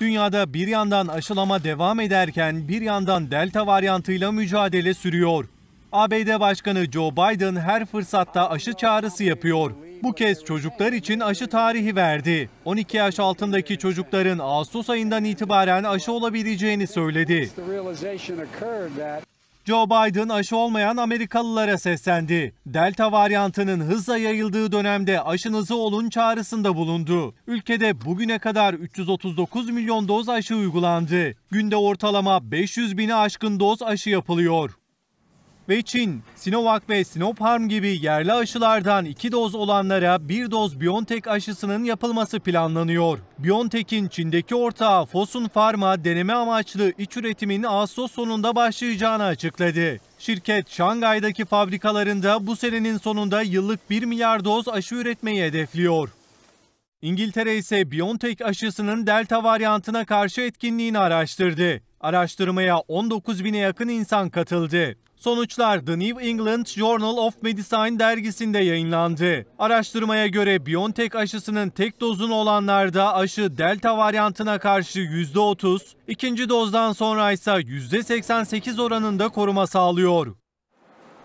Dünyada bir yandan aşılama devam ederken bir yandan delta varyantıyla mücadele sürüyor. ABD Başkanı Joe Biden her fırsatta aşı çağrısı yapıyor. Bu kez çocuklar için aşı tarihi verdi. 12 yaş altındaki çocukların Ağustos ayından itibaren aşı olabileceğini söyledi. Joe Biden aşı olmayan Amerikalılara seslendi. Delta varyantının hızla yayıldığı dönemde aşınızı olun çağrısında bulundu. Ülkede bugüne kadar 339 milyon doz aşı uygulandı. Günde ortalama 500 bini aşkın doz aşı yapılıyor ve Çin, Sinovac ve Sinopharm gibi yerli aşılardan 2 doz olanlara 1 doz BioNTech aşısının yapılması planlanıyor. BioNTech'in Çin'deki ortağı Fosun Pharma deneme amaçlı iç üretimin Ağustos sonunda başlayacağını açıkladı. Şirket Şangay'daki fabrikalarında bu senenin sonunda yıllık 1 milyar doz aşı üretmeyi hedefliyor. İngiltere ise BioNTech aşısının delta varyantına karşı etkinliğini araştırdı. Araştırmaya 19 bine yakın insan katıldı. Sonuçlar The New England Journal of Medicine dergisinde yayınlandı. Araştırmaya göre BioNTech aşısının tek dozunu olanlarda aşı delta varyantına karşı %30, ikinci dozdan sonra ise %88 oranında koruma sağlıyor.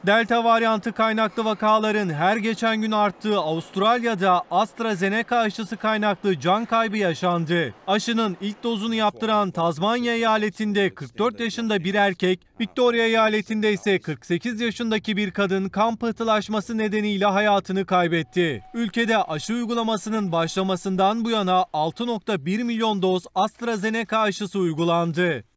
Delta varyantı kaynaklı vakaların her geçen gün arttığı Avustralya'da AstraZeneca aşısı kaynaklı can kaybı yaşandı. Aşının ilk dozunu yaptıran Tazmanya eyaletinde 44 yaşında bir erkek, Victoria eyaletinde ise 48 yaşındaki bir kadın kan pıhtılaşması nedeniyle hayatını kaybetti. Ülkede aşı uygulamasının başlamasından bu yana 6.1 milyon doz AstraZeneca aşısı uygulandı.